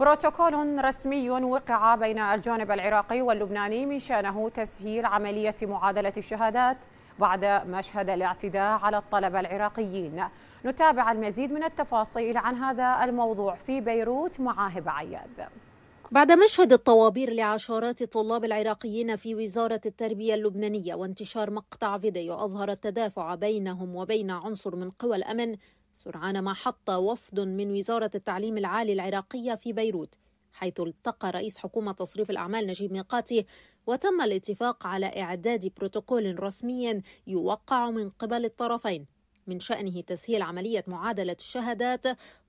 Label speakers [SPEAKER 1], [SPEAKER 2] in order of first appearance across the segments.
[SPEAKER 1] بروتوكول رسمي وقع بين الجانب العراقي واللبناني من شأنه تسهيل عملية معادلة الشهادات بعد مشهد الاعتداء على الطلبة العراقيين نتابع المزيد من التفاصيل عن هذا الموضوع في بيروت مع هبة عياد بعد مشهد الطوابير لعشرات الطلاب العراقيين في وزارة التربية اللبنانية وانتشار مقطع فيديو أظهر التدافع بينهم وبين عنصر من قوى الأمن سرعان ما حط وفد من وزارة التعليم العالي العراقية في بيروت حيث التقى رئيس حكومة تصريف الأعمال نجيب ميقاتي وتم الاتفاق على إعداد بروتوكول رسمي يوقع من قبل الطرفين من شأنه تسهيل عملية معادلة الشهادات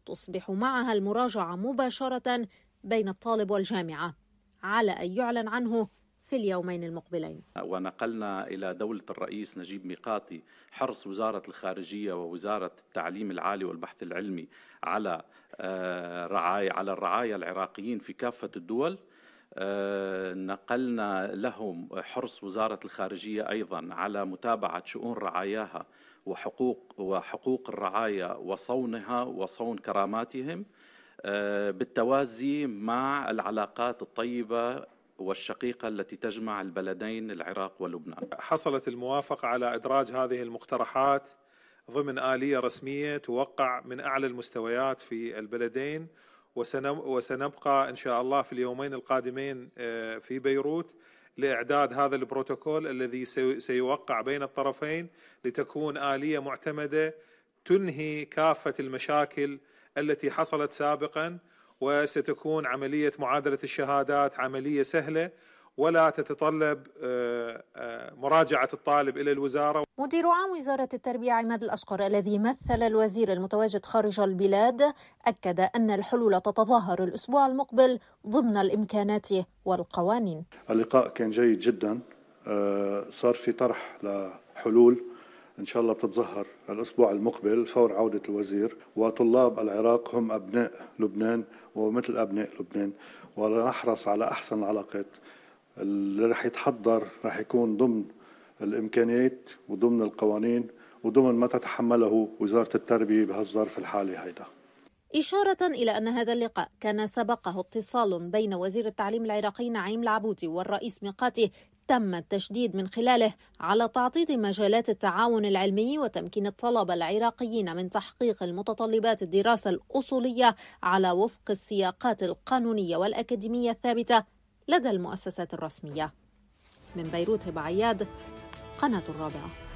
[SPEAKER 1] تصبح معها المراجعة مباشرة بين الطالب والجامعة على أن يعلن عنه في اليومين المقبلين
[SPEAKER 2] ونقلنا إلى دولة الرئيس نجيب ميقاتي حرص وزارة الخارجية ووزارة التعليم العالي والبحث العلمي على آه، رعاية على الرعاية العراقيين في كافة الدول آه، نقلنا لهم حرص وزارة الخارجية أيضا على متابعة شؤون رعاياها وحقوق وحقوق الرعاية وصونها وصون كراماتهم آه، بالتوازي مع العلاقات الطيبة والشقيقة التي تجمع البلدين العراق ولبنان
[SPEAKER 3] حصلت الموافقة على إدراج هذه المقترحات ضمن آلية رسمية توقع من أعلى المستويات في البلدين وسنبقى إن شاء الله في اليومين القادمين آه، في بيروت لإعداد هذا البروتوكول الذي سيوقع بين الطرفين لتكون آلية معتمدة تنهي كافة المشاكل التي حصلت سابقاً وستكون عملية معادلة الشهادات عملية سهلة ولا تتطلب آه، آه، مراجعة الطالب إلى الوزارة
[SPEAKER 1] مدير عام وزارة التربية عماد الأشقر الذي مثل الوزير المتواجد خارج البلاد أكد أن الحلول تتظاهر الأسبوع المقبل ضمن الإمكانات والقوانين
[SPEAKER 4] اللقاء كان جيد جدا آه، صار في طرح لحلول إن شاء الله بتتظهر الأسبوع المقبل فور عودة الوزير وطلاب العراق هم أبناء لبنان ومثل أبناء لبنان ونحرص على أحسن العلاقات اللي رح يتحضر رح يكون ضمن الإمكانيات وضمن القوانين وضمن ما تتحمله وزارة التربية بهالظرف الحالي هيدا
[SPEAKER 1] إشارة إلى أن هذا اللقاء كان سبقه اتصال بين وزير التعليم العراقي نعيم العبودي والرئيس ميقاته تم التشديد من خلاله على تعطيط مجالات التعاون العلمي وتمكين الطلبة العراقيين من تحقيق المتطلبات الدراسة الأصولية على وفق السياقات القانونية والأكاديمية الثابتة لدى المؤسسات الرسمية من بيروت بعياد قناة الرابعة